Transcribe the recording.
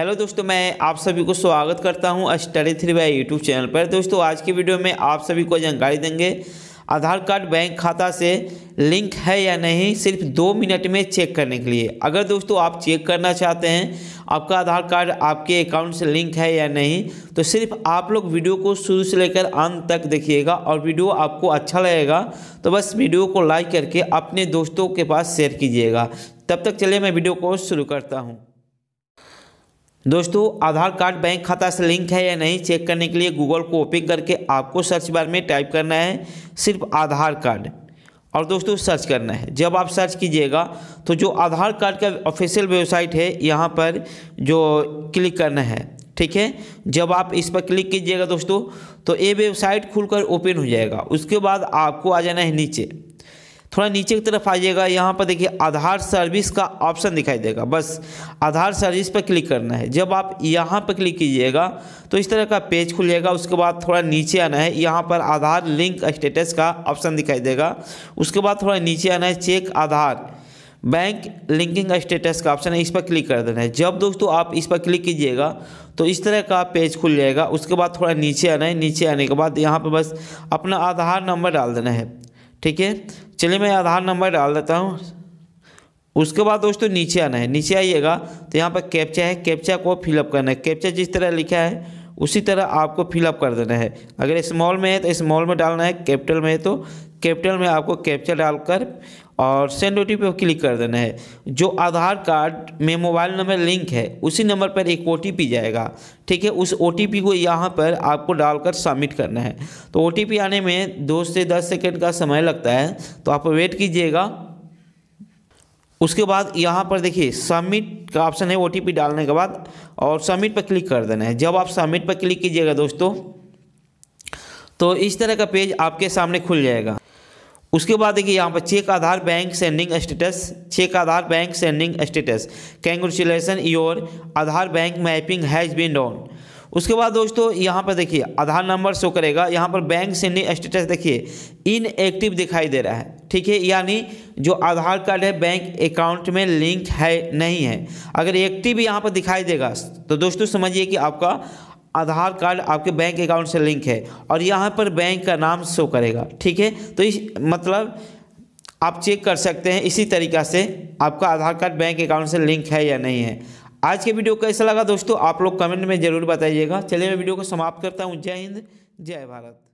hello दोस्तों मैं आप सभी को स्वागत करता हूं study three by YouTube channel पर दोस्तों आज की वीडियो में आप सभी को जानकारी देंगे आधार कार्ड बैंक खाता से लिंक है या नहीं सिर्फ दो मिनट में चेक करने के लिए अगर दोस्तों आप चेक करना चाहते हैं आपका आधार कार्ड आपके अकाउंट से लिंक है या नहीं तो सिर्फ आप लोग वीडियो को शुरू से लेकर अंत तक देखिएगा और वीडियो आपको अच्छा लगेगा तो बस वीडियो को लाइक करके अपने दोस्तों के पास शेयर कीजिएगा तब तक चलिए मैं वीडियो को शुरू करता हूँ दोस्तों आधार कार्ड बैंक खाता से लिंक है या नहीं चेक करने के लिए गूगल को ओपन करके आपको सर्च बार में टाइप करना है सिर्फ आधार कार्ड और दोस्तों सर्च करना है जब आप सर्च कीजिएगा तो जो आधार कार्ड का ऑफिशियल वेबसाइट है यहाँ पर जो क्लिक करना है ठीक है जब आप इस पर क्लिक कीजिएगा दोस्तों तो ये वेबसाइट खुलकर ओपन हो जाएगा उसके बाद आपको आ जाना है नीचे थोड़ा नीचे की तरफ आइएगा यहाँ पर देखिए आधार सर्विस का ऑप्शन दिखाई देगा बस आधार सर्विस पर क्लिक करना है जब आप यहाँ पर क्लिक कीजिएगा तो इस तरह का पेज जाएगा उसके बाद थोड़ा नीचे आना है यहाँ पर आधार लिंक स्टेटस का ऑप्शन दिखाई देगा उसके बाद थोड़ा नीचे आना है check Aadhaar bank linking status का ऑप्शन है इस पर क्लिक कर देना है जब दोस्तों आप इस पर क्लिक कीजिएगा तो इस तरह का पेज खुल जाएगा उसके बाद थोड़ा नीचे आना है नीचे आने के बाद यहाँ पर बस अपना आधार नंबर डाल देना है ठीक है चलिए मैं आधार नंबर डाल देता हूँ उसके बाद दोस्तों नीचे आना है नीचे आइएगा तो यहाँ पर कैप्चा है कैप्चा को फिलअप करना है कैप्चा जिस तरह लिखा है उसी तरह आपको फिलअप कर देना है अगर स्मॉल में है तो स्मॉल में डालना है कैपिटल में है तो कैपिटल में आपको कैप्चा डालकर और सेंड ओ पर क्लिक कर देना है जो आधार कार्ड में मोबाइल नंबर लिंक है उसी नंबर पर एक ओ जाएगा ठीक है उस ओ को यहाँ पर आपको डालकर सबमिट करना है तो ओ आने में दो से दस सेकेंड का समय लगता है तो आप वेट कीजिएगा उसके बाद यहाँ पर देखिए सबमिट का ऑप्शन है ओ डालने के बाद और सबमिट पर क्लिक कर देना है जब आप सबमिट पर क्लिक कीजिएगा दोस्तों तो इस तरह का पेज आपके सामने खुल जाएगा उसके बाद देखिए यहाँ पर check Aadhaar bank seeding status check Aadhaar bank seeding status congratulation your Aadhaar bank mapping has been done उसके बाद दोस्तों यहाँ पर देखिए आधार नंबर शो करेगा यहाँ पर बैंक सेंडिंग स्टेटस देखिए इनएक्टिव दिखाई दे रहा है ठीक है यानी जो आधार कार्ड है बैंक अकाउंट में लिंक है नहीं है अगर एक्टिव यहाँ पर दिखाई देगा तो दोस्तों समझिए कि आपका आधार कार्ड आपके बैंक अकाउंट से लिंक है और यहाँ पर बैंक का नाम शो करेगा ठीक है तो इस मतलब आप चेक कर सकते हैं इसी तरीका से आपका आधार कार्ड बैंक अकाउंट से लिंक है या नहीं है आज के वीडियो कैसा लगा दोस्तों आप लोग कमेंट में ज़रूर बताइएगा चलिए मैं वीडियो को समाप्त करता हूँ जय हिंद जय भारत